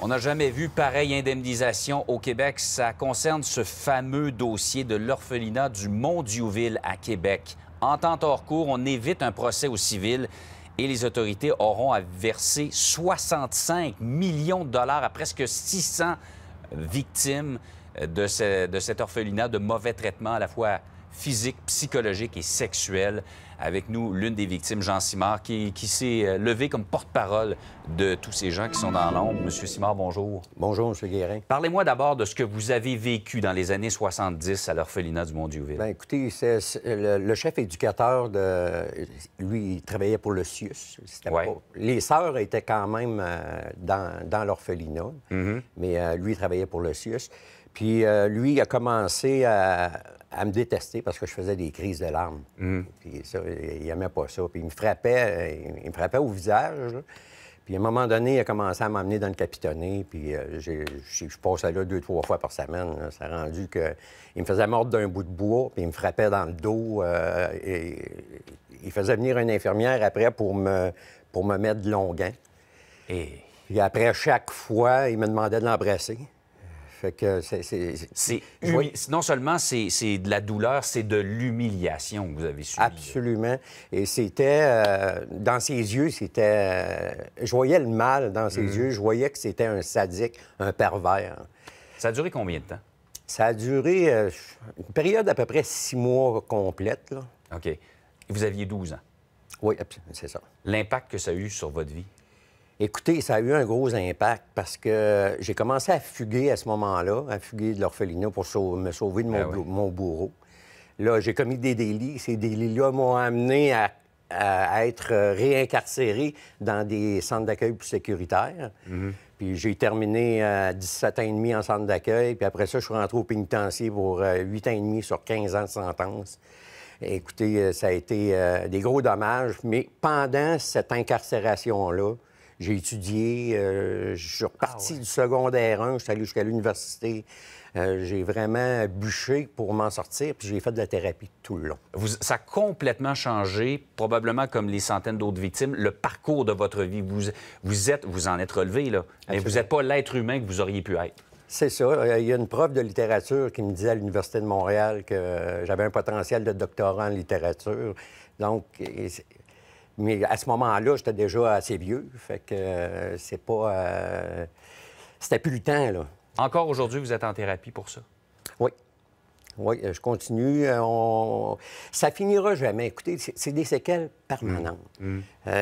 On n'a jamais vu pareille indemnisation au Québec. Ça concerne ce fameux dossier de l'orphelinat du Mont-Diouville à Québec. En temps hors cours, on évite un procès au civil et les autorités auront à verser 65 millions de dollars à presque 600 victimes de, de cet orphelinat de mauvais traitements à la fois physique, psychologique et sexuelle. Avec nous, l'une des victimes, Jean Simard, qui, s'est euh, levé comme porte-parole de tous ces gens qui sont dans l'ombre. Monsieur Simard, bonjour. Bonjour, Monsieur Guérin. Parlez-moi d'abord de ce que vous avez vécu dans les années 70 à l'orphelinat du mont dieuville ben, écoutez, le, chef éducateur, de, lui, travaillait pour le CIUS. Les sœurs étaient quand même euh, dans, l'orphelinat, mm-hmm. mais euh, lui, il travaillait pour le CIUS. Puis euh, lui, a commencé à, me détester parce que je faisais des crises de larmes. Mm. Puis il n'aimait pas ça. Puis il me frappait, euh, il me frappait au visage. Puis à un moment donné, il a commencé à m'emmener dans le capitonné. Puis euh, je passais là deux, trois fois par semaine. Ça a rendu que il me faisait mordre d'un bout de bois, puis il me frappait dans le dos. et il faisait venir une infirmière après pour me, pour me mettre de longuant. Et... Puis après, chaque fois, il me demandait de l'embrasser que c'est. Non seulement c'est de la douleur, c'est de l'humiliation que vous avez subie. Absolument. Et c'était. Euh, dans ses yeux, c'était. Euh, je voyais le mal dans ses hum. yeux. Je voyais que c'était un sadique, un pervers. Ça a duré combien de temps? Ça a duré euh, une période d'à peu près six mois complète. OK. Vous aviez 12 ans? Oui, c'est ça. L'impact que ça a eu sur votre vie? Écoutez, ça a eu un gros impact parce que j'ai commencé à fuguer à ce moment-là, à fuguer de l'orphelinat pour me sauver de ah mon, bourreau. Là, j'ai commis des délits. Ces délits-là m'ont amené à, être euh, réincarcéré dans des centres d'accueil plus sécuritaires. Mhm. Puis j'ai terminé à 17 ans et demi en centre d'accueil. Puis après ça, je suis rentré au pénitencier pour 8 euh, ans et demi sur 15 ans de sentence. Écoutez, euh, ça a été des gros dommages. Mais pendant cette incarcération-là, j'ai étudié, euh, je suis ah reparti du secondaire 1, je suis allé jusqu'à l'université. Euh, j'ai vraiment bûché pour m'en sortir, puis j'ai fait de la thérapie tout le long. Vous, ça a complètement changé, probablement comme les centaines d'autres victimes, le parcours de votre vie. Vous, vous, êtes, vous en êtes relevé, là, mais vous n'êtes pas l'être humain que vous auriez pu être. C'est ça. Euh, il y a une prof de littérature qui me disait à l'Université de Montréal que j'avais un potentiel de doctorat en littérature. Donc, mais à ce moment-là, j'étais déjà assez vieux. Fait que euh, c'est pas. Euh, c'était plus le temps, là. Encore aujourd'hui, vous êtes en thérapie pour ça? Oui. Oui, euh, je continue. Ça finira jamais. Écoutez, c'est des séquelles permanentes. Mm. Mm.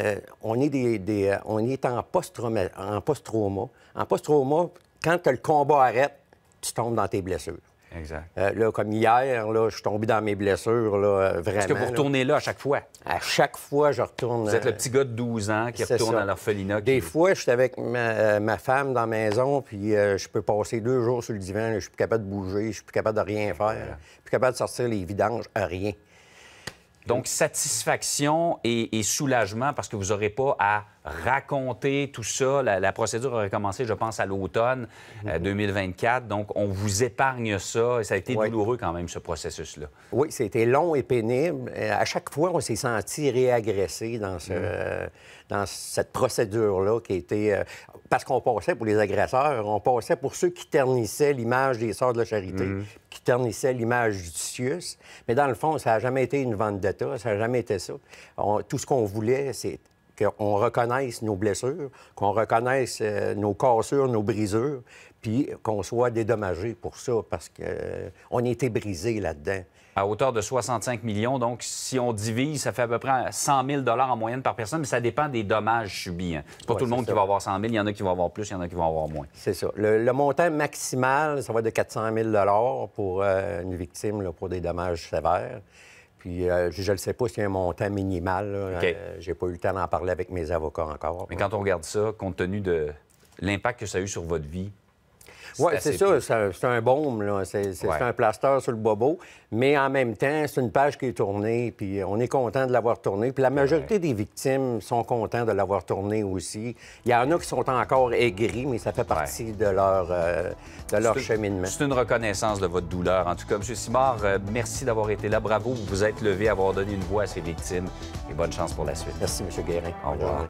on, est des, on est en post-trauma. En post-trauma, quand le combat arrête, tu tombes dans tes blessures. Exact. Euh, là, comme hier, là, je suis tombé dans mes blessures, là, euh, vraiment. Est-ce que vous retournez là, à chaque fois? À chaque fois, je retourne. Vous êtes le euh, petit gars de 12 ans qui retourne à l'orphelinat. Des fois, je suis avec ma, femme dans la maison, puis je peux passer deux jours sur le divan, je je suis plus capable de bouger, je suis plus capable de rien faire, je suis plus capable de sortir les vidanges, rien. Donc, satisfaction et, soulagement parce que vous n'aurez pas à raconter tout ça. La, procédure aurait commencé, je pense, à l'automne 2024. Euh, mhm. Donc, on vous épargne ça. ça a été douloureux quand même, ce processus-là. Oui, c'était long et pénible. Euh, à chaque fois, on s'est senti réagressé dans, mhm. euh, cette procédure-là qui était... parce qu'on passait pour les agresseurs, on passait pour ceux qui ternissaient l'image des Sœurs de la Charité, mhm. qui ternissaient l'image du CIUS. Mais dans le fond, ça n'a jamais été une vendetta ça n'a jamais été ça. tout ce qu'on voulait, c'est qu'on reconnaisse nos blessures, qu'on reconnaisse euh, nos cassures, nos brisures, puis qu'on soit dédommagé pour ça, parce qu'on euh, était brisé là-dedans. À hauteur de 65 millions, donc si on divise, ça fait à peu près 100 000 en moyenne par personne, mais ça dépend des dommages subis. Hein. C'est pas tout le monde qui va avoir 100 000, il y en a qui vont avoir plus, il y en a qui vont avoir moins. C'est ça. Le, montant maximal, ça va être de 400 000 pour euh, une victime pour des dommages sévères. Puis euh, je ne sais pas s'il y a un montant minimal. Euh, j'ai pas eu le temps d'en parler avec mes avocats encore. Mais quand on regarde ça, compte tenu de l'impact que ça a eu sur votre vie, oui, c'est ça. C'est un baume, C'est un plaster sur le bobo. Mais en même temps, c'est une page qui est tournée, puis euh, on est content de l'avoir tournée. Puis la majorité des victimes sont contents de l'avoir tournée aussi. Il y en a qui sont encore aigris, mais ça fait partie de leur, euh, de leur cheminement. C'est une reconnaissance de votre douleur. En tout cas, M. Simard, euh, merci d'avoir été là. Bravo, vous vous êtes levé, avoir donné une voix à ces victimes. Et bonne chance pour la suite. Merci, M. Guérin. Au revoir.